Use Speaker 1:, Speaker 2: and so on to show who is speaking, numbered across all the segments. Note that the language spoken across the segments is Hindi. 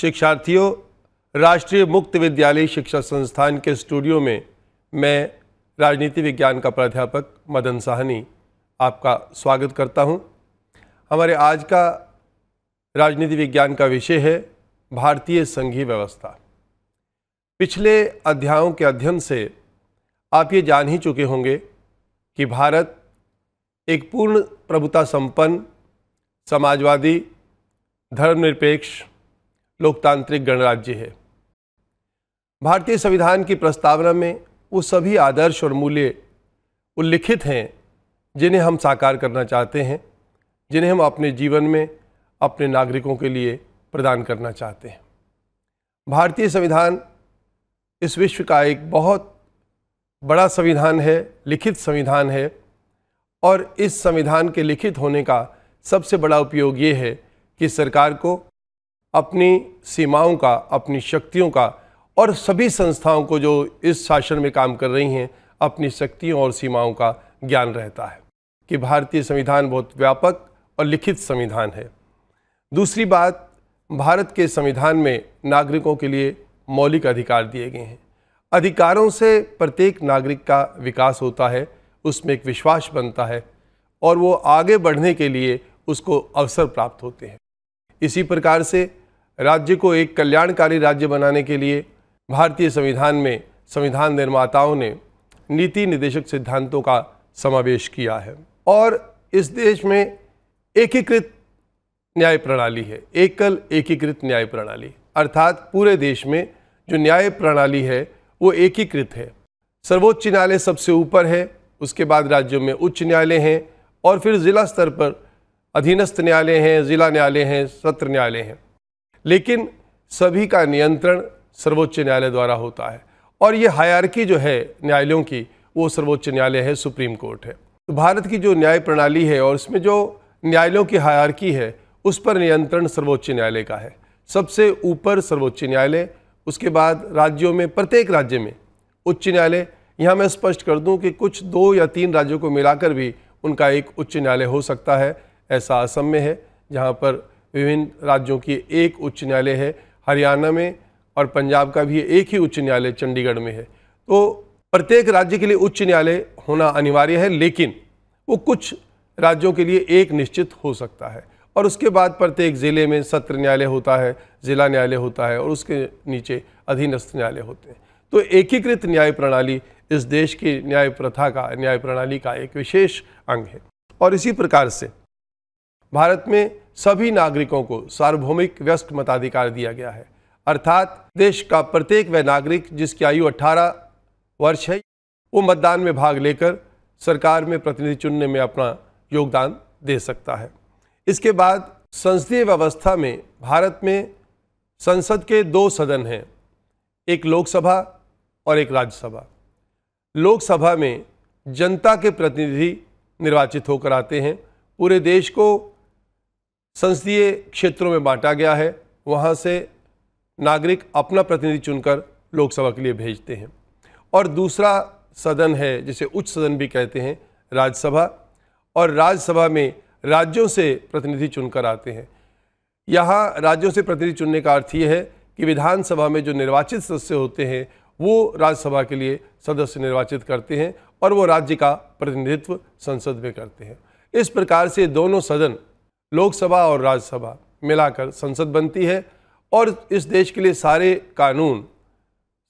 Speaker 1: शिक्षार्थियों राष्ट्रीय मुक्त विद्यालय शिक्षा संस्थान के स्टूडियो में मैं राजनीति विज्ञान का प्राध्यापक मदन साहनी आपका स्वागत करता हूं। हमारे आज का राजनीति विज्ञान का विषय है भारतीय संघीय व्यवस्था पिछले अध्यायों के अध्ययन से आप ये जान ही चुके होंगे कि भारत एक पूर्ण प्रभुता संपन्न समाजवादी धर्मनिरपेक्ष लोकतांत्रिक गणराज्य है भारतीय संविधान की प्रस्तावना में वो सभी आदर्श और मूल्य उल्लिखित हैं जिन्हें हम साकार करना चाहते हैं जिन्हें हम अपने जीवन में अपने नागरिकों के लिए प्रदान करना चाहते हैं भारतीय संविधान इस विश्व का एक बहुत बड़ा संविधान है लिखित संविधान है और इस संविधान के लिखित होने का सबसे बड़ा उपयोग ये है कि सरकार को अपनी सीमाओं का अपनी शक्तियों का और सभी संस्थाओं को जो इस शासन में काम कर रही हैं अपनी शक्तियों और सीमाओं का ज्ञान रहता है कि भारतीय संविधान बहुत व्यापक और लिखित संविधान है दूसरी बात भारत के संविधान में नागरिकों के लिए मौलिक अधिकार दिए गए हैं अधिकारों से प्रत्येक नागरिक का विकास होता है उसमें एक विश्वास बनता है और वो आगे बढ़ने के लिए उसको अवसर प्राप्त होते हैं इसी प्रकार से राज्य को एक कल्याणकारी राज्य बनाने के लिए भारतीय संविधान में संविधान निर्माताओं ने नीति निदेशक सिद्धांतों का समावेश किया है और इस देश में एकीकृत न्याय प्रणाली है एकल एकीकृत न्याय प्रणाली अर्थात पूरे देश में जो न्याय प्रणाली है वो एकीकृत है सर्वोच्च न्यायालय सबसे ऊपर है उसके बाद राज्यों में उच्च न्यायालय हैं और फिर ज़िला स्तर पर अधीनस्थ न्यायालय हैं ज़िला न्यायालय हैं सत्र न्यायालय हैं लेकिन सभी का नियंत्रण सर्वोच्च न्यायालय द्वारा होता है और ये हायरकी जो है न्यायालयों की वो सर्वोच्च न्यायालय है सुप्रीम कोर्ट है तो भारत की जो न्याय प्रणाली है और उसमें जो न्यायालयों की हायरकी है उस पर नियंत्रण सर्वोच्च न्यायालय का है सबसे ऊपर सर्वोच्च न्यायालय उसके बाद राज्यों में प्रत्येक राज्य में उच्च न्यायालय यहाँ मैं स्पष्ट कर दूँ कि कुछ दो या तीन राज्यों को मिलाकर भी उनका एक उच्च न्यायालय हो सकता है ऐसा असम में है जहाँ पर विभिन्न राज्यों की एक उच्च न्यायालय है हरियाणा में और पंजाब का भी एक ही उच्च न्यायालय चंडीगढ़ में है तो प्रत्येक राज्य के लिए उच्च न्यायालय होना अनिवार्य है लेकिन वो कुछ राज्यों के लिए एक निश्चित हो सकता है और उसके बाद प्रत्येक ज़िले में सत्र न्यायालय होता है ज़िला न्यायालय होता है और उसके नीचे अधीनस्थ न्यायालय होते हैं तो एकीकृत न्याय प्रणाली इस देश की न्याय प्रथा का न्याय प्रणाली का एक विशेष अंग है और इसी प्रकार से भारत में सभी नागरिकों को सार्वभौमिक व्यस्त मताधिकार दिया गया है अर्थात देश का प्रत्येक वह नागरिक जिसकी आयु 18 वर्ष है वो मतदान में भाग लेकर सरकार में प्रतिनिधि चुनने में अपना योगदान दे सकता है इसके बाद संसदीय व्यवस्था में भारत में संसद के दो सदन हैं एक लोकसभा और एक राज्यसभा लोकसभा में जनता के प्रतिनिधि निर्वाचित होकर आते हैं पूरे देश को संसदीय क्षेत्रों में बांटा गया है वहाँ से नागरिक अपना प्रतिनिधि चुनकर लोकसभा के लिए भेजते हैं और दूसरा सदन है जिसे उच्च सदन भी कहते हैं राज्यसभा और राज्यसभा में राज्यों से प्रतिनिधि चुनकर आते हैं यहाँ राज्यों से प्रतिनिधि चुनने का अर्थ ये है कि विधानसभा में जो निर्वाचित सदस्य होते हैं वो राज्यसभा के लिए सदस्य निर्वाचित करते हैं और वो राज्य का प्रतिनिधित्व संसद में करते हैं इस प्रकार से दोनों सदन लोकसभा और राज्यसभा मिलाकर संसद बनती है और इस देश के लिए सारे कानून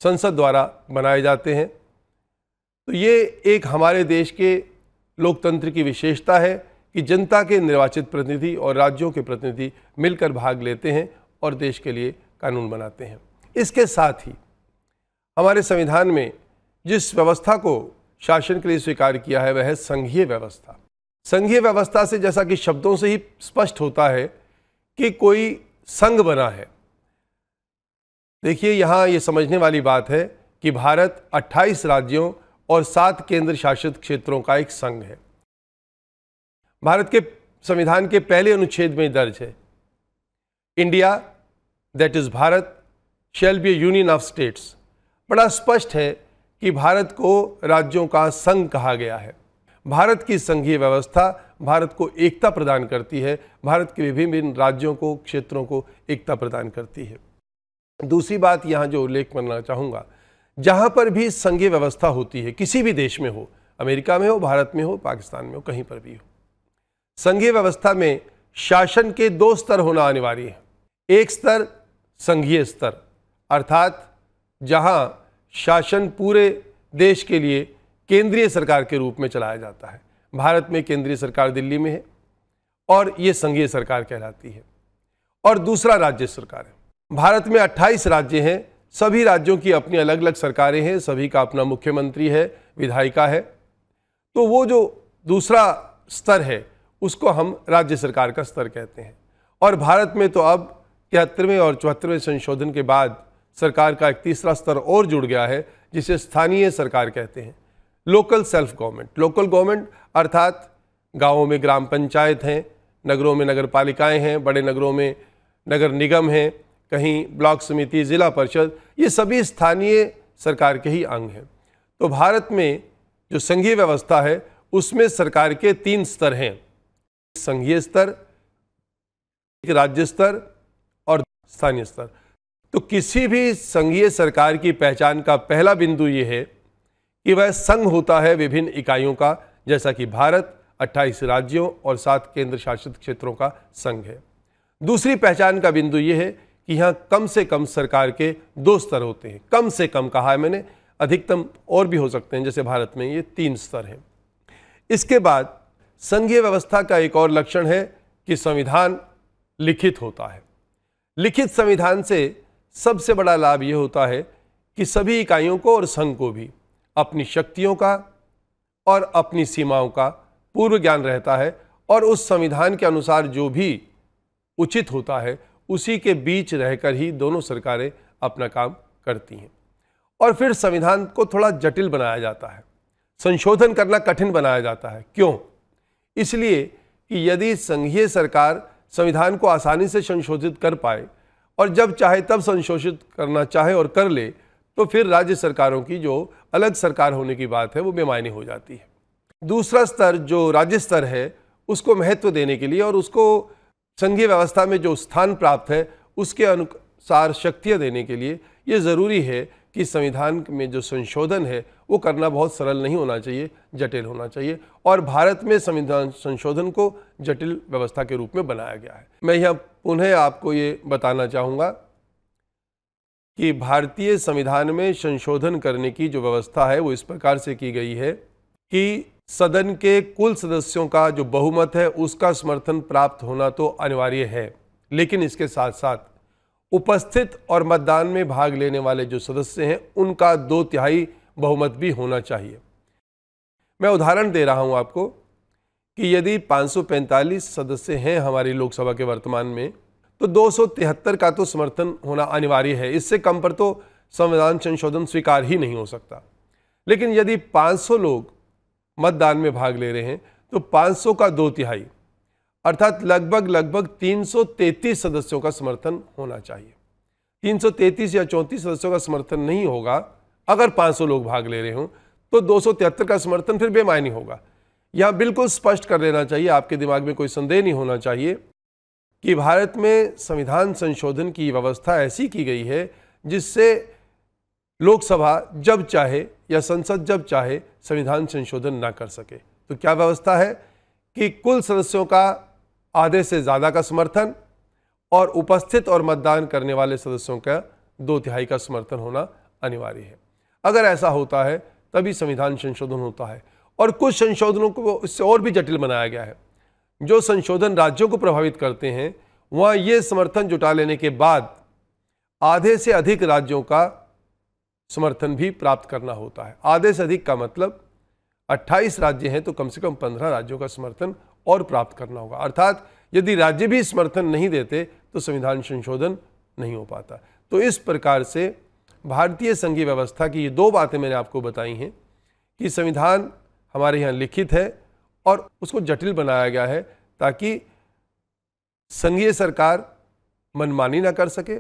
Speaker 1: संसद द्वारा बनाए जाते हैं तो ये एक हमारे देश के लोकतंत्र की विशेषता है कि जनता के निर्वाचित प्रतिनिधि और राज्यों के प्रतिनिधि मिलकर भाग लेते हैं और देश के लिए कानून बनाते हैं इसके साथ ही हमारे संविधान में जिस व्यवस्था को शासन के लिए स्वीकार किया है वह संघीय व्यवस्था संघीय व्यवस्था से जैसा कि शब्दों से ही स्पष्ट होता है कि कोई संघ बना है देखिए यहां यह समझने वाली बात है कि भारत 28 राज्यों और सात केंद्र शासित क्षेत्रों का एक संघ है भारत के संविधान के पहले अनुच्छेद में दर्ज है India that is Bharat shall be union of states बड़ा स्पष्ट है कि भारत को राज्यों का संघ कहा गया है भारत की संघीय व्यवस्था भारत को एकता प्रदान करती है भारत के विभिन्न राज्यों को क्षेत्रों को एकता प्रदान करती है दूसरी बात यहाँ जो उल्लेख करना चाहूँगा जहाँ पर भी संघीय व्यवस्था होती है किसी भी देश में हो अमेरिका में हो भारत में हो पाकिस्तान में हो कहीं पर भी हो संघीय व्यवस्था में शासन के दो स्तर होना अनिवार्य है एक स्तर संघीय स्तर अर्थात जहाँ शासन पूरे देश के लिए केंद्रीय सरकार के रूप में चलाया जाता है भारत में केंद्रीय सरकार दिल्ली में है और ये संघीय सरकार कहलाती है और दूसरा राज्य सरकार है भारत में 28 राज्य हैं सभी राज्यों की अपनी अलग अलग सरकारें हैं सभी का अपना मुख्यमंत्री है विधायिका है तो वो जो दूसरा स्तर है उसको हम राज्य सरकार का स्तर कहते हैं और भारत में तो अब तिहत्तरवें और चौहत्तरवें संशोधन के बाद सरकार का एक तीसरा स्तर और जुड़ गया है जिसे स्थानीय सरकार कहते हैं local self government local government अर्थात गांवों में ग्राम पंचायत हैं नगरों में नगर पालिकाएँ हैं बड़े नगरों में नगर निगम हैं कहीं ब्लॉक समिति ज़िला परिषद ये सभी स्थानीय सरकार के ही अंग हैं तो भारत में जो संघीय व्यवस्था है उसमें सरकार के तीन स्तर हैं संघीय स्तर एक राज्य स्तर और स्थानीय स्तर तो किसी भी संघीय सरकार की पहचान का पहला बिंदु ये है कि वह संघ होता है विभिन्न इकाइयों का जैसा कि भारत 28 राज्यों और सात केंद्र शासित क्षेत्रों का संघ है दूसरी पहचान का बिंदु यह है कि यहाँ कम से कम सरकार के दो स्तर होते हैं कम से कम कहा है मैंने अधिकतम और भी हो सकते हैं जैसे भारत में ये तीन स्तर हैं इसके बाद संघीय व्यवस्था का एक और लक्षण है कि संविधान लिखित होता है लिखित संविधान से सबसे बड़ा लाभ ये होता है कि सभी इकाइयों को और संघ को भी अपनी शक्तियों का और अपनी सीमाओं का पूर्व ज्ञान रहता है और उस संविधान के अनुसार जो भी उचित होता है उसी के बीच रहकर ही दोनों सरकारें अपना काम करती हैं और फिर संविधान को थोड़ा जटिल बनाया जाता है संशोधन करना कठिन बनाया जाता है क्यों इसलिए कि यदि संघीय सरकार संविधान को आसानी से संशोधित कर पाए और जब चाहे तब संशोधित करना चाहे और कर ले तो फिर राज्य सरकारों की जो अलग सरकार होने की बात है वो बेमायने हो जाती है दूसरा स्तर जो राज्य स्तर है उसको महत्व देने के लिए और उसको संघीय व्यवस्था में जो स्थान प्राप्त है उसके अनुसार शक्तियाँ देने के लिए ये ज़रूरी है कि संविधान में जो संशोधन है वो करना बहुत सरल नहीं होना चाहिए जटिल होना चाहिए और भारत में संविधान संशोधन को जटिल व्यवस्था के रूप में बनाया गया है मैं यह पुनः आपको ये बताना चाहूँगा कि भारतीय संविधान में संशोधन करने की जो व्यवस्था है वो इस प्रकार से की गई है कि सदन के कुल सदस्यों का जो बहुमत है उसका समर्थन प्राप्त होना तो अनिवार्य है लेकिन इसके साथ साथ उपस्थित और मतदान में भाग लेने वाले जो सदस्य हैं उनका दो तिहाई बहुमत भी होना चाहिए मैं उदाहरण दे रहा हूं आपको कि यदि 545 सदस्य हैं हमारी लोकसभा के वर्तमान में तो दो का तो समर्थन होना अनिवार्य है इससे कम पर तो संविधान संशोधन स्वीकार ही नहीं हो सकता लेकिन यदि 500 लोग मतदान में भाग ले रहे हैं तो 500 का दो तिहाई अर्थात लगभग लगभग 333 सदस्यों का समर्थन होना चाहिए 333 या चौंतीस सदस्यों का समर्थन नहीं होगा अगर 500 लोग भाग ले रहे हों तो दो का समर्थन फिर बेमायनी होगा यह बिल्कुल स्पष्ट कर लेना चाहिए आपके दिमाग में कोई संदेह नहीं होना चाहिए कि भारत में संविधान संशोधन की व्यवस्था ऐसी की गई है जिससे लोकसभा जब चाहे या संसद जब चाहे संविधान संशोधन ना कर सके तो क्या व्यवस्था है कि कुल सदस्यों का आधे से ज़्यादा का समर्थन और उपस्थित और मतदान करने वाले सदस्यों का दो तिहाई का समर्थन होना अनिवार्य है अगर ऐसा होता है तभी संविधान संशोधन होता है और कुछ संशोधनों को इससे और भी जटिल बनाया गया है जो संशोधन राज्यों को प्रभावित करते हैं वहाँ ये समर्थन जुटा लेने के बाद आधे से अधिक राज्यों का समर्थन भी प्राप्त करना होता है आधे से अधिक का मतलब 28 राज्य हैं तो कम से कम 15 राज्यों का समर्थन और प्राप्त करना होगा अर्थात यदि राज्य भी समर्थन नहीं देते तो संविधान संशोधन नहीं हो पाता तो इस प्रकार से भारतीय संघीय व्यवस्था की ये दो बातें मैंने आपको बताई हैं कि संविधान हमारे यहाँ लिखित है और उसको जटिल बनाया गया है ताकि संघीय सरकार मनमानी ना कर सके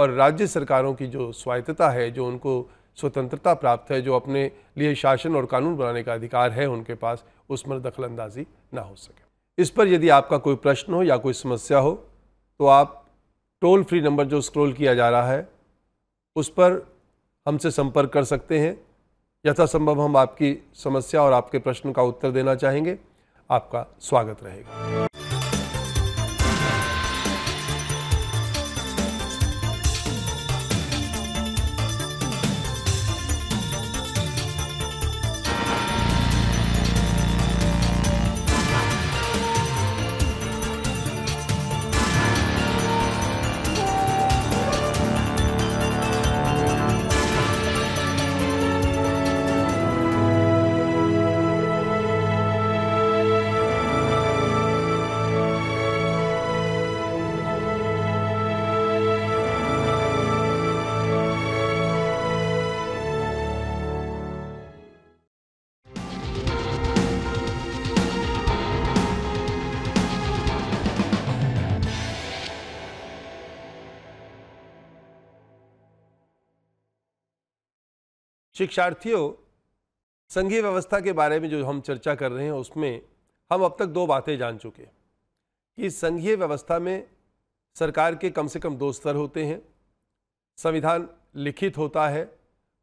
Speaker 1: और राज्य सरकारों की जो स्वायत्तता है जो उनको स्वतंत्रता प्राप्त है जो अपने लिए शासन और कानून बनाने का अधिकार है उनके पास उसमें दखलंदाजी ना हो सके इस पर यदि आपका कोई प्रश्न हो या कोई समस्या हो तो आप टोल फ्री नंबर जो स्क्रॉल किया जा रहा है उस पर हमसे संपर्क कर सकते हैं यथासंभव हम आपकी समस्या और आपके प्रश्न का उत्तर देना चाहेंगे आपका स्वागत रहेगा शिक्षार्थियों संघीय व्यवस्था के बारे में जो हम चर्चा कर रहे हैं उसमें हम अब तक दो बातें जान चुके हैं कि संघीय व्यवस्था में सरकार के कम से कम दो स्तर होते हैं संविधान लिखित होता है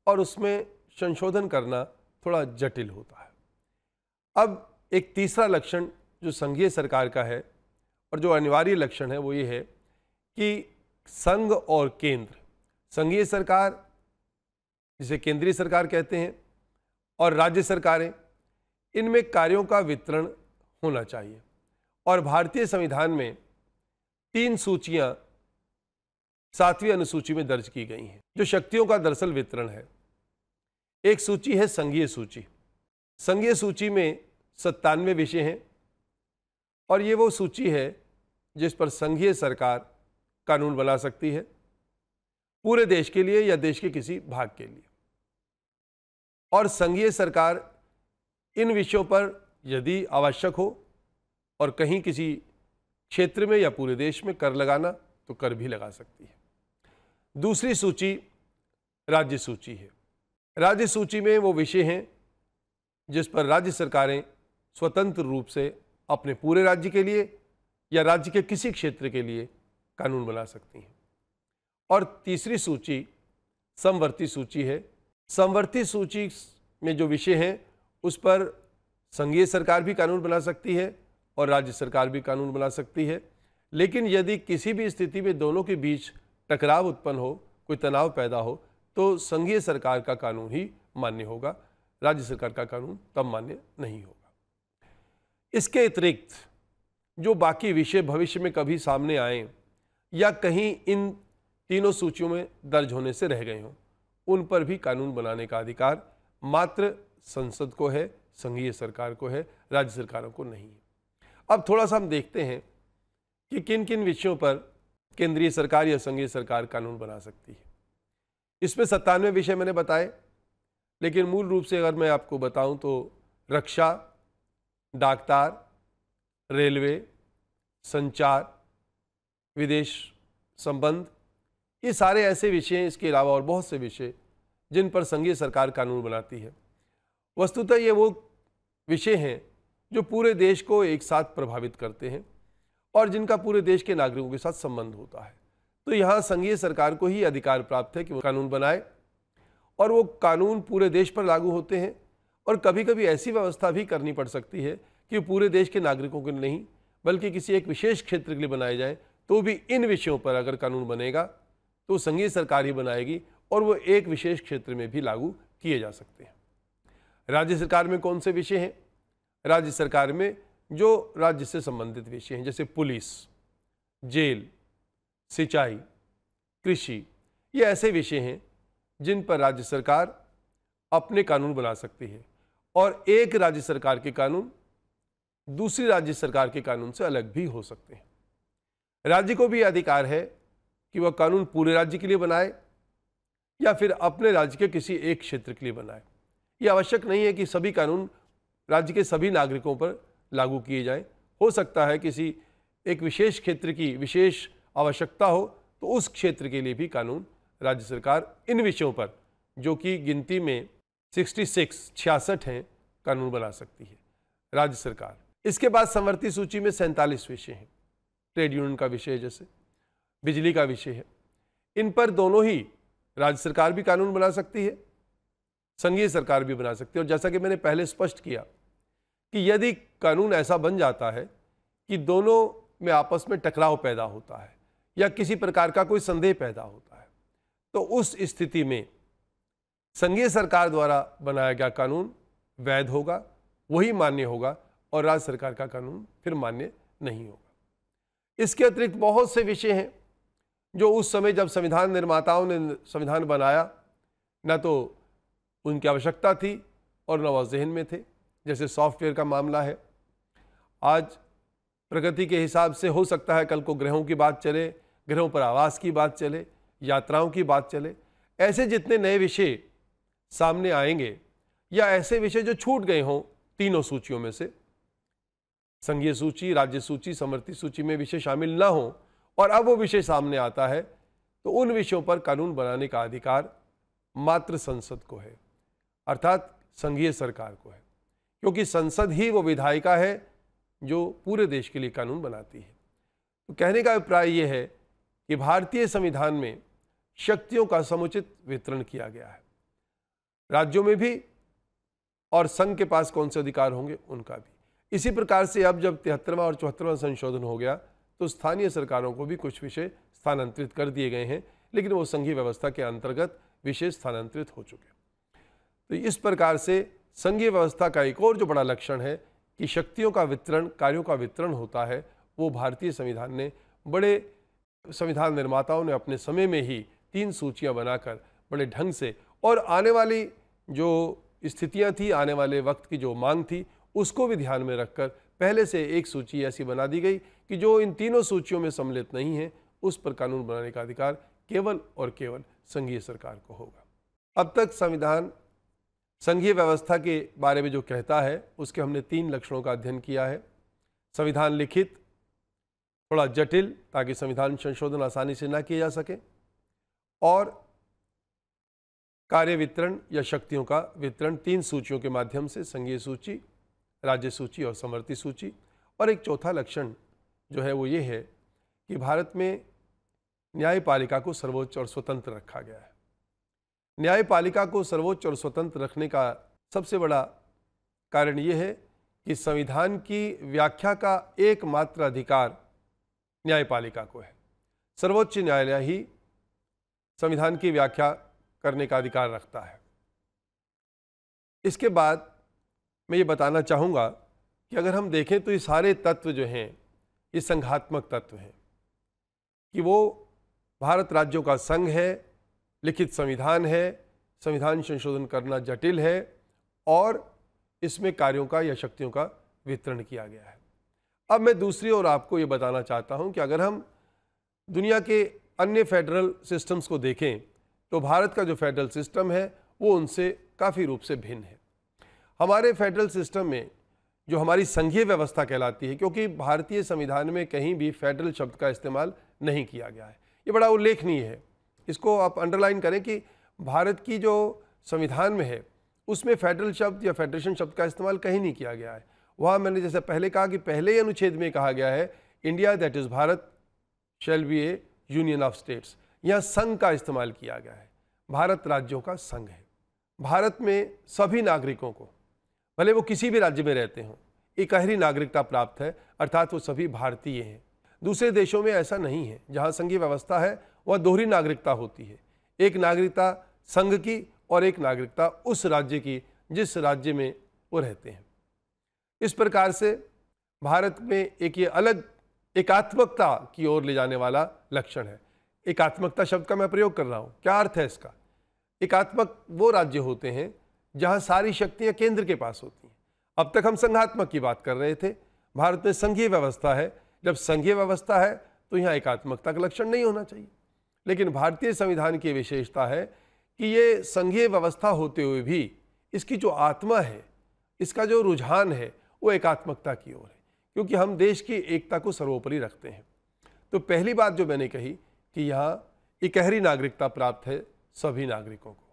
Speaker 1: और उसमें संशोधन करना थोड़ा जटिल होता है अब एक तीसरा लक्षण जो संघीय सरकार का है और जो अनिवार्य लक्षण है वो ये है कि संघ और केंद्र संघीय सरकार जिसे केंद्रीय सरकार कहते हैं और राज्य सरकारें इनमें कार्यों का वितरण होना चाहिए और भारतीय संविधान में तीन सूचियां सातवीं अनुसूची में दर्ज की गई हैं जो शक्तियों का दरअसल वितरण है एक सूची है संघीय सूची संघीय सूची में सत्तानवे विषय हैं और ये वो सूची है जिस पर संघीय सरकार कानून बना सकती है पूरे देश के लिए या देश के किसी भाग के लिए और संघीय सरकार इन विषयों पर यदि आवश्यक हो और कहीं किसी क्षेत्र में या पूरे देश में कर लगाना तो कर भी लगा सकती है दूसरी सूची राज्य सूची है राज्य सूची में वो विषय हैं जिस पर राज्य सरकारें स्वतंत्र रूप से अपने पूरे राज्य के लिए या राज्य के किसी क्षेत्र के लिए कानून बना सकती हैं और तीसरी सूची समवर्ती सूची है समवर्ती सूची में जो विषय हैं उस पर संघीय सरकार भी कानून बना सकती है और राज्य सरकार भी कानून बना सकती है लेकिन यदि किसी भी स्थिति में दोनों के बीच टकराव उत्पन्न हो कोई तनाव पैदा हो तो संघीय सरकार का कानून ही मान्य होगा राज्य सरकार का कानून तब मान्य नहीं होगा इसके अतिरिक्त जो बाकी विषय भविष्य में कभी सामने आए या कहीं इन तीनों सूचियों में दर्ज होने से रह गए हों उन पर भी कानून बनाने का अधिकार मात्र संसद को है संघीय सरकार को है राज्य सरकारों को नहीं है अब थोड़ा सा हम देखते हैं कि किन किन विषयों पर केंद्रीय सरकार या संघीय सरकार कानून बना सकती है इसमें सत्तानवे विषय मैंने बताए लेकिन मूल रूप से अगर मैं आपको बताऊं तो रक्षा डाकतार रेलवे संचार विदेश संबंध ये सारे ऐसे विषय हैं इसके अलावा और बहुत से विषय जिन पर संघीय सरकार कानून बनाती है वस्तुतः ये वो विषय हैं जो पूरे देश को एक साथ प्रभावित करते हैं और जिनका पूरे देश के नागरिकों के साथ संबंध होता है तो यहाँ संघीय सरकार को ही अधिकार प्राप्त है कि वो कानून बनाए और वो कानून पूरे देश पर लागू होते हैं और कभी कभी ऐसी व्यवस्था भी करनी पड़ सकती है कि पूरे देश के नागरिकों के नहीं बल्कि किसी एक विशेष क्षेत्र के लिए बनाए जाएँ तो भी इन विषयों पर अगर कानून बनेगा तो संघीय सरकार ही बनाएगी और वो एक विशेष क्षेत्र में भी लागू किए जा सकते हैं राज्य सरकार में कौन से विषय हैं राज्य सरकार में जो राज्य से संबंधित विषय हैं जैसे पुलिस जेल सिंचाई कृषि ये ऐसे विषय हैं जिन पर राज्य सरकार अपने कानून बना सकती है और एक राज्य सरकार के कानून दूसरी राज्य सरकार के कानून से अलग भी हो सकते हैं राज्य को भी अधिकार है कि वह कानून पूरे राज्य के लिए बनाए या फिर अपने राज्य के किसी एक क्षेत्र के लिए बनाए ये आवश्यक नहीं है कि सभी कानून राज्य के सभी नागरिकों पर लागू किए जाएं हो सकता है किसी एक विशेष क्षेत्र की विशेष आवश्यकता हो तो उस क्षेत्र के लिए भी कानून राज्य सरकार इन विषयों पर जो कि गिनती में 66 छियासठ हैं कानून बना सकती है राज्य सरकार इसके बाद समर्थी सूची में सैंतालीस विषय हैं ट्रेड यूनियन का विषय जैसे बिजली का विषय है इन पर दोनों ही राज्य सरकार भी कानून बना सकती है संघीय सरकार भी बना सकती है और जैसा कि मैंने पहले स्पष्ट किया कि यदि कानून ऐसा बन जाता है कि दोनों में आपस में टकराव पैदा होता है या किसी प्रकार का कोई संदेह पैदा होता है तो उस स्थिति में संघीय सरकार द्वारा बनाया गया कानून वैध होगा वही मान्य होगा और राज्य सरकार का कानून फिर मान्य नहीं होगा इसके अतिरिक्त बहुत से विषय हैं जो उस समय जब संविधान निर्माताओं ने संविधान बनाया न तो उनकी आवश्यकता थी और न वह जहन में थे जैसे सॉफ्टवेयर का मामला है आज प्रगति के हिसाब से हो सकता है कल को ग्रहों की बात चले ग्रहों पर आवास की बात चले यात्राओं की बात चले ऐसे जितने नए विषय सामने आएंगे या ऐसे विषय जो छूट गए हों तीनों सूचियों में से संघीय सूची राज्य सूची समर्थित सूची में विषय शामिल ना हों और अब वो विषय सामने आता है तो उन विषयों पर कानून बनाने का अधिकार मात्र संसद को है अर्थात संघीय सरकार को है क्योंकि संसद ही वो विधायिका है जो पूरे देश के लिए कानून बनाती है तो कहने का अभिप्राय ये है कि भारतीय संविधान में शक्तियों का समुचित वितरण किया गया है राज्यों में भी और संघ के पास कौन से अधिकार होंगे उनका भी इसी प्रकार से अब जब तिहत्तरवां और चौहत्तरवा संशोधन हो गया तो स्थानीय सरकारों को भी कुछ विषय स्थानांतरित कर दिए गए हैं लेकिन वो संघीय व्यवस्था के अंतर्गत विषय स्थानांतरित हो चुके तो इस प्रकार से संघीय व्यवस्था का एक और जो बड़ा लक्षण है कि शक्तियों का वितरण कार्यों का वितरण होता है वो भारतीय संविधान ने बड़े संविधान निर्माताओं ने अपने समय में ही तीन सूचियां बनाकर बड़े ढंग से और आने वाली जो स्थितियां थी आने वाले वक्त की जो मांग थी उसको भी ध्यान में रखकर पहले से एक सूची ऐसी बना दी गई कि जो इन तीनों सूचियों में सम्मिलित नहीं है उस पर कानून बनाने का अधिकार केवल और केवल संघीय सरकार को होगा अब तक संविधान संघीय व्यवस्था के बारे में जो कहता है उसके हमने तीन लक्षणों का अध्ययन किया है संविधान लिखित थोड़ा जटिल ताकि संविधान संशोधन आसानी से ना किए जा सके और कार्य वितरण या शक्तियों का वितरण तीन सूचियों के माध्यम से संघीय सूची राज्य सूची और समर्थी सूची और एक चौथा लक्षण जो है वो ये है कि भारत में न्यायपालिका को सर्वोच्च और स्वतंत्र रखा गया है न्यायपालिका को सर्वोच्च और स्वतंत्र रखने का सबसे बड़ा कारण ये है कि संविधान की व्याख्या का एकमात्र अधिकार न्यायपालिका को है सर्वोच्च न्यायालय ही संविधान की व्याख्या करने का अधिकार रखता है इसके बाद मैं ये बताना चाहूँगा कि अगर हम देखें तो ये सारे तत्व जो हैं ये संघात्मक तत्व हैं कि वो भारत राज्यों का संघ है लिखित संविधान है संविधान संशोधन करना जटिल है और इसमें कार्यों का या शक्तियों का वितरण किया गया है अब मैं दूसरी ओर आपको ये बताना चाहता हूँ कि अगर हम दुनिया के अन्य फेडरल सिस्टम्स को देखें तो भारत का जो फेडरल सिस्टम है वो उनसे काफ़ी रूप से भिन्न है हमारे फेडरल सिस्टम में जो हमारी संघीय व्यवस्था कहलाती है क्योंकि भारतीय संविधान में कहीं भी फेडरल शब्द का इस्तेमाल नहीं किया गया है ये बड़ा उल्लेखनीय है इसको आप अंडरलाइन करें कि भारत की जो संविधान में है उसमें फेडरल शब्द या फेडरेशन शब्द का इस्तेमाल कहीं नहीं किया गया है वहाँ मैंने जैसे पहले कहा कि पहले ही अनुच्छेद में कहा गया है India that is Bharat shall be a union of states यहाँ संघ का इस्तेमाल किया गया है भारत राज्यों का संघ है भारत में सभी नागरिकों को भले वो किसी भी राज्य में रहते हों एक अहरी नागरिकता प्राप्त है अर्थात वो सभी भारतीय हैं दूसरे देशों में ऐसा नहीं है जहाँ संघीय व्यवस्था है वह दोहरी नागरिकता होती है एक नागरिकता संघ की और एक नागरिकता उस राज्य की जिस राज्य में वो रहते हैं इस प्रकार से भारत में एक ये अलग एकात्मकता की ओर ले जाने वाला लक्षण है एकात्मकता शब्द का मैं प्रयोग कर रहा हूँ क्या अर्थ है इसका एकात्मक वो राज्य होते हैं जहां सारी शक्तियां केंद्र के पास होती हैं अब तक हम संघात्मक की बात कर रहे थे भारत में संघीय व्यवस्था है जब संघीय व्यवस्था है तो यहाँ एकात्मकता का लक्षण नहीं होना चाहिए लेकिन भारतीय संविधान की विशेषता है कि ये संघीय व्यवस्था होते हुए भी इसकी जो आत्मा है इसका जो रुझान है वो एकात्मकता की ओर है क्योंकि हम देश की एकता को सर्वोपरि रखते हैं तो पहली बात जो मैंने कही कि यहाँ इकहरी नागरिकता प्राप्त है सभी नागरिकों को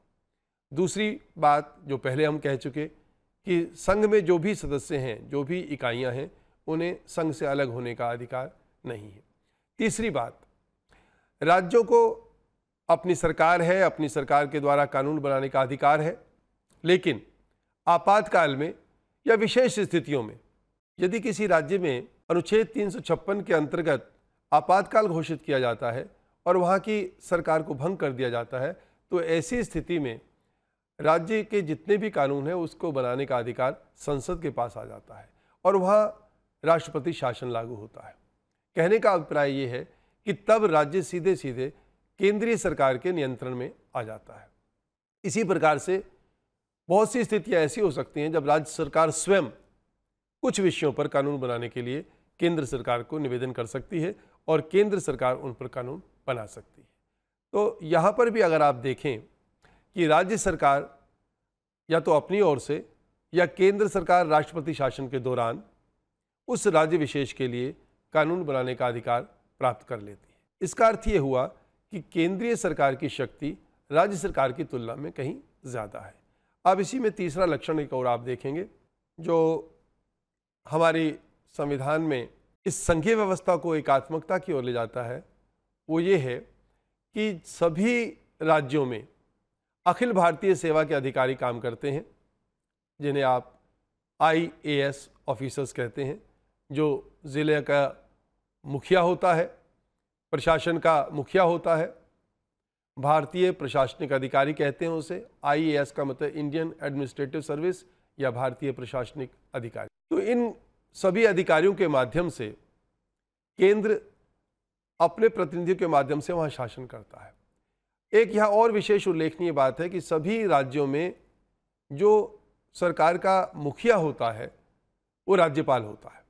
Speaker 1: दूसरी बात जो पहले हम कह चुके कि संघ में जो भी सदस्य हैं जो भी इकाइयां हैं उन्हें संघ से अलग होने का अधिकार नहीं है तीसरी बात राज्यों को अपनी सरकार है अपनी सरकार के द्वारा कानून बनाने का अधिकार है लेकिन आपातकाल में या विशेष स्थितियों में यदि किसी राज्य में अनुच्छेद तीन के अंतर्गत आपातकाल घोषित किया जाता है और वहाँ की सरकार को भंग कर दिया जाता है तो ऐसी स्थिति में राज्य के जितने भी कानून हैं उसको बनाने का अधिकार संसद के पास आ जाता है और वह राष्ट्रपति शासन लागू होता है कहने का अभिप्राय ये है कि तब राज्य सीधे सीधे केंद्रीय सरकार के नियंत्रण में आ जाता है इसी प्रकार से बहुत सी स्थितियां ऐसी हो सकती हैं जब राज्य सरकार स्वयं कुछ विषयों पर कानून बनाने के लिए केंद्र सरकार को निवेदन कर सकती है और केंद्र सरकार उन पर कानून बना सकती है तो यहाँ पर भी अगर आप देखें कि राज्य सरकार या तो अपनी ओर से या केंद्र सरकार राष्ट्रपति शासन के दौरान उस राज्य विशेष के लिए कानून बनाने का अधिकार प्राप्त कर लेती है इसका अर्थ ये हुआ कि केंद्रीय सरकार की शक्ति राज्य सरकार की तुलना में कहीं ज़्यादा है अब इसी में तीसरा लक्षण एक और आप देखेंगे जो हमारी संविधान में इस संघीय व्यवस्था को एकात्मकता की ओर ले जाता है वो ये है कि सभी राज्यों में अखिल भारतीय सेवा के अधिकारी काम करते हैं जिन्हें आप आई ए एस ऑफिसर्स कहते हैं जो ज़िले का मुखिया होता है प्रशासन का मुखिया होता है भारतीय प्रशासनिक अधिकारी कहते हैं उसे आईएएस का मतलब इंडियन एडमिनिस्ट्रेटिव सर्विस या भारतीय प्रशासनिक अधिकारी तो इन सभी अधिकारियों के माध्यम से केंद्र अपने प्रतिनिधियों के माध्यम से वहाँ शासन करता है एक यह और विशेष उल्लेखनीय बात है कि सभी राज्यों में जो सरकार का मुखिया होता है वो राज्यपाल होता है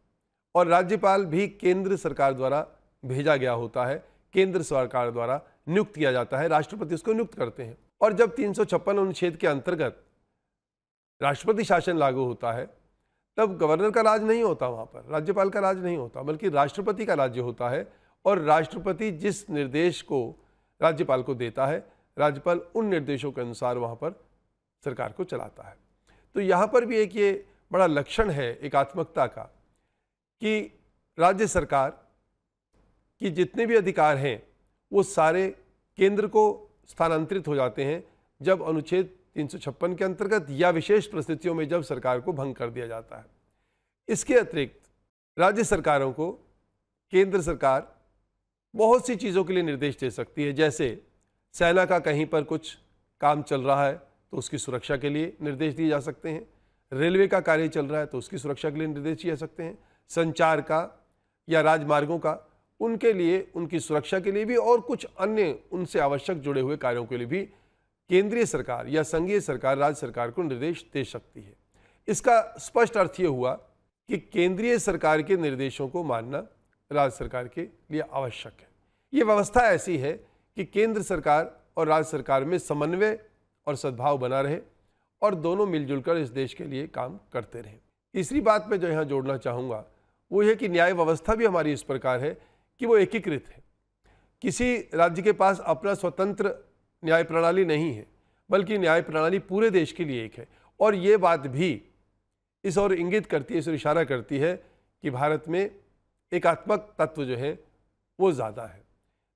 Speaker 1: और राज्यपाल भी केंद्र सरकार द्वारा भेजा गया होता है केंद्र सरकार द्वारा नियुक्त किया जाता है राष्ट्रपति उसको नियुक्त करते हैं और जब तीन अनुच्छेद के अंतर्गत राष्ट्रपति शासन लागू होता है तब गवर्नर का राज नहीं होता वहाँ पर राज्यपाल का राज नहीं होता बल्कि राष्ट्रपति का राज्य होता है और राष्ट्रपति जिस निर्देश को राज्यपाल को देता है राज्यपाल उन निर्देशों के अनुसार वहाँ पर सरकार को चलाता है तो यहाँ पर भी एक ये बड़ा लक्षण है एकात्मकता का कि राज्य सरकार की जितने भी अधिकार हैं वो सारे केंद्र को स्थानांतरित हो जाते हैं जब अनुच्छेद तीन के अंतर्गत या विशेष परिस्थितियों में जब सरकार को भंग कर दिया जाता है इसके अतिरिक्त राज्य सरकारों को केंद्र सरकार बहुत सी चीज़ों के लिए निर्देश दे सकती है जैसे सेना का कहीं पर कुछ काम चल रहा है तो उसकी सुरक्षा के लिए निर्देश दिए जा सकते हैं रेलवे का कार्य चल रहा है तो उसकी सुरक्षा के लिए निर्देश दिए जा सकते हैं संचार का या राजमार्गों का उनके लिए उनकी सुरक्षा के लिए भी और कुछ अन्य उनसे आवश्यक जुड़े हुए कार्यों के लिए भी केंद्रीय सरकार या संघीय सरकार राज्य सरकार को निर्देश दे सकती है इसका स्पष्ट अर्थ ये हुआ कि केंद्रीय सरकार के निर्देशों को मानना राज्य सरकार के लिए आवश्यक है ये व्यवस्था ऐसी है कि केंद्र सरकार और राज्य सरकार में समन्वय और सद्भाव बना रहे और दोनों मिलजुल कर इस देश के लिए काम करते रहें तीसरी बात मैं जो यहाँ जोड़ना चाहूँगा वो ये कि न्याय व्यवस्था भी हमारी इस प्रकार है कि वो एकीकृत है किसी राज्य के पास अपना स्वतंत्र न्याय प्रणाली नहीं है बल्कि न्याय प्रणाली पूरे देश के लिए एक है और ये बात भी इस और इंगित करती है इस और इशारा करती है कि भारत में एकात्मक तत्व जो है वो ज़्यादा है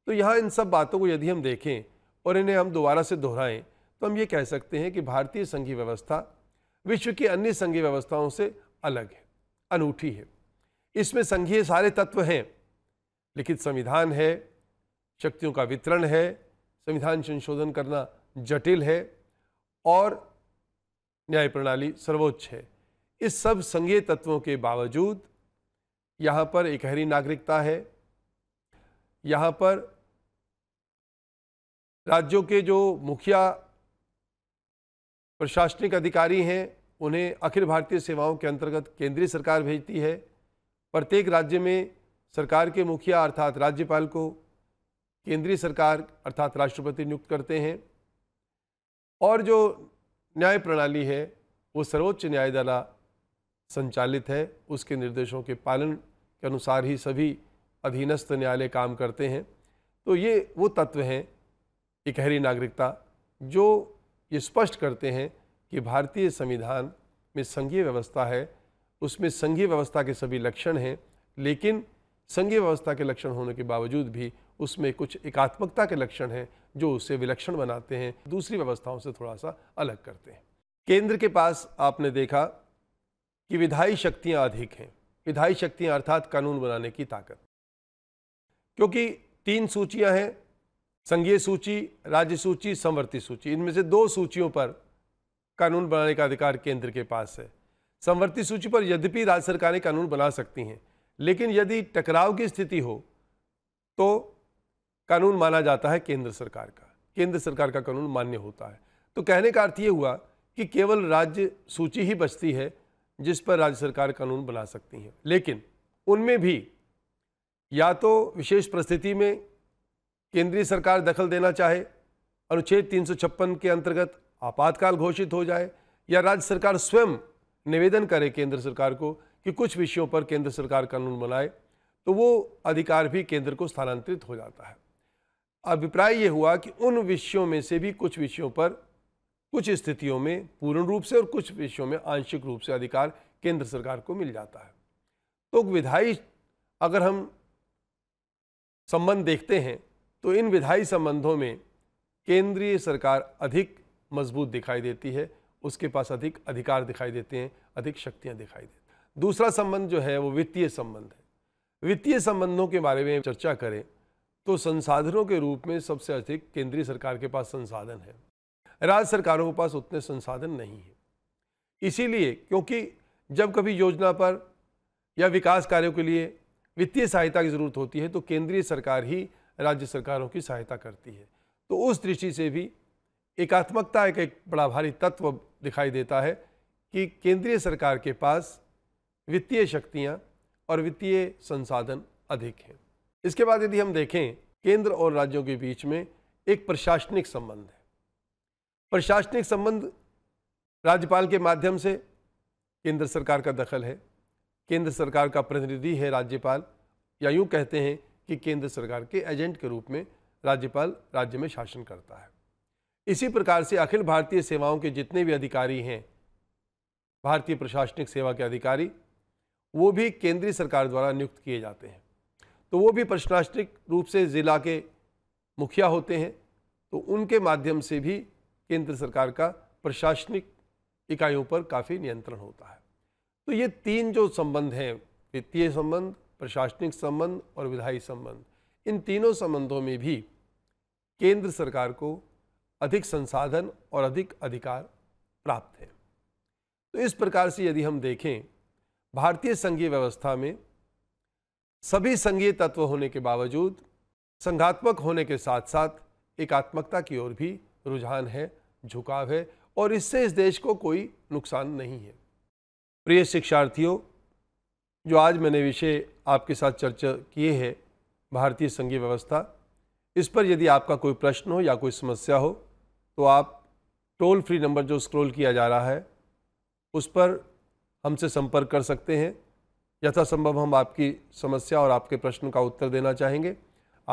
Speaker 1: तो यहाँ इन सब बातों को यदि हम देखें और इन्हें हम दोबारा से दोहराएं तो हम ये कह सकते हैं कि भारतीय संघीय व्यवस्था विश्व की अन्य संघीय व्यवस्थाओं से अलग है अनूठी है इसमें संघीय सारे तत्व हैं लिखित संविधान है शक्तियों का वितरण है संविधान संशोधन करना जटिल है और न्याय प्रणाली सर्वोच्च है इस सब संघीय तत्वों के बावजूद यहाँ पर एक हरी नागरिकता है यहाँ पर राज्यों के जो मुखिया प्रशासनिक अधिकारी हैं उन्हें अखिल भारतीय सेवाओं के अंतर्गत केंद्रीय सरकार भेजती है प्रत्येक राज्य में सरकार के मुखिया अर्थात राज्यपाल को केंद्रीय सरकार अर्थात राष्ट्रपति नियुक्त करते हैं और जो न्याय प्रणाली है वो सर्वोच्च न्याय द्वारा संचालित है उसके निर्देशों के पालन के अनुसार ही सभी अधीनस्थ न्यायालय काम करते हैं तो ये वो तत्व हैं एक हरी नागरिकता जो ये स्पष्ट करते हैं कि भारतीय संविधान में संघीय व्यवस्था है उसमें संघीय व्यवस्था के सभी लक्षण हैं लेकिन संघीय व्यवस्था के लक्षण होने के बावजूद भी उसमें कुछ एकात्मकता के लक्षण हैं जो उसे विलक्षण बनाते हैं दूसरी व्यवस्थाओं से थोड़ा सा अलग करते हैं केंद्र के पास आपने देखा कि विधायी शक्तियां अधिक हैं विधायी शक्तियां अर्थात कानून बनाने की ताकत क्योंकि तीन सूचियां हैं संघीय सूची राज्य सूची समवर्ती सूची इनमें से दो सूचियों पर कानून बनाने का अधिकार केंद्र के पास है समवर्ती सूची पर यद्यपि राज्य सरकारें कानून बना सकती हैं लेकिन यदि टकराव की स्थिति हो तो कानून माना जाता है केंद्र सरकार का केंद्र सरकार का कानून मान्य होता है तो कहने का अर्थ ये हुआ कि केवल राज्य सूची ही बचती है जिस पर राज्य सरकार कानून बना सकती है लेकिन उनमें भी या तो विशेष परिस्थिति में केंद्रीय सरकार दखल देना चाहे अनुच्छेद तीन के अंतर्गत आपातकाल घोषित हो जाए या राज्य सरकार स्वयं निवेदन करे केंद्र सरकार को कि कुछ विषयों पर केंद्र सरकार कानून बनाए तो वो अधिकार भी केंद्र को स्थानांतरित हो जाता है अभिप्राय ये हुआ कि उन विषयों में से भी कुछ विषयों पर कुछ स्थितियों में पूर्ण रूप से और कुछ विषयों में आंशिक रूप से अधिकार केंद्र सरकार को मिल जाता है तो विधायी अगर हम संबंध देखते हैं तो इन विधायी संबंधों में केंद्रीय सरकार अधिक मजबूत दिखाई देती है उसके पास अधिक अधिकार दिखाई देते हैं अधिक शक्तियाँ दिखाई देती दूसरा संबंध जो है वो वित्तीय संबंध है वित्तीय संबंधों के बारे में चर्चा करें तो संसाधनों के रूप में सबसे अधिक केंद्रीय सरकार के पास संसाधन है राज्य सरकारों के पास उतने संसाधन नहीं है इसीलिए क्योंकि जब कभी योजना पर या विकास कार्यों के लिए वित्तीय सहायता की ज़रूरत होती है तो केंद्रीय सरकार ही राज्य सरकारों की सहायता करती है तो उस दृष्टि से भी एकात्मकता एक, एक बड़ा भारी तत्व दिखाई देता है कि केंद्रीय सरकार के पास वित्तीय शक्तियाँ और वित्तीय संसाधन अधिक हैं इसके बाद यदि हम देखें केंद्र और राज्यों के बीच में एक प्रशासनिक संबंध है प्रशासनिक संबंध राज्यपाल के माध्यम से केंद्र सरकार का दखल है केंद्र सरकार का प्रतिनिधि है राज्यपाल या यूँ कहते हैं कि केंद्र सरकार के एजेंट के रूप में राज्यपाल राज्य में शासन करता है इसी प्रकार से अखिल भारतीय सेवाओं के जितने भी अधिकारी हैं भारतीय प्रशासनिक सेवा के अधिकारी वो भी केंद्रीय सरकार द्वारा नियुक्त किए जाते हैं तो वो भी प्रशासनिक रूप से ज़िला के मुखिया होते हैं तो उनके माध्यम से भी केंद्र सरकार का प्रशासनिक इकाइयों पर काफ़ी नियंत्रण होता है तो ये तीन जो संबंध हैं वित्तीय संबंध प्रशासनिक संबंध और विधायी संबंध इन तीनों संबंधों में भी केंद्र सरकार को अधिक संसाधन और अधिक अधिकार प्राप्त हैं तो इस प्रकार से यदि हम देखें भारतीय संघीय व्यवस्था में सभी संघीय तत्व होने के बावजूद संघात्मक होने के साथ साथ एकात्मकता की ओर भी रुझान है झुकाव है और इससे इस देश को कोई नुकसान नहीं है प्रिय शिक्षार्थियों जो आज मैंने विषय आपके साथ चर्चा किए हैं भारतीय संघीय व्यवस्था इस पर यदि आपका कोई प्रश्न हो या कोई समस्या हो तो आप टोल फ्री नंबर जो स्क्रॉल किया जा रहा है उस पर हमसे संपर्क कर सकते हैं यथासंभव हम आपकी समस्या और आपके प्रश्न का उत्तर देना चाहेंगे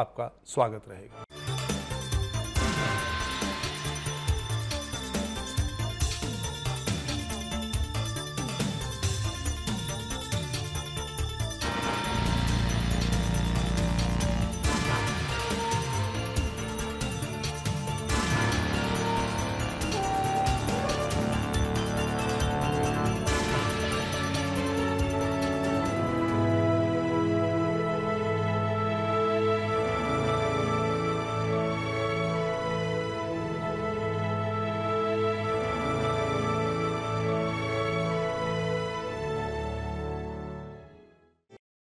Speaker 1: आपका स्वागत रहेगा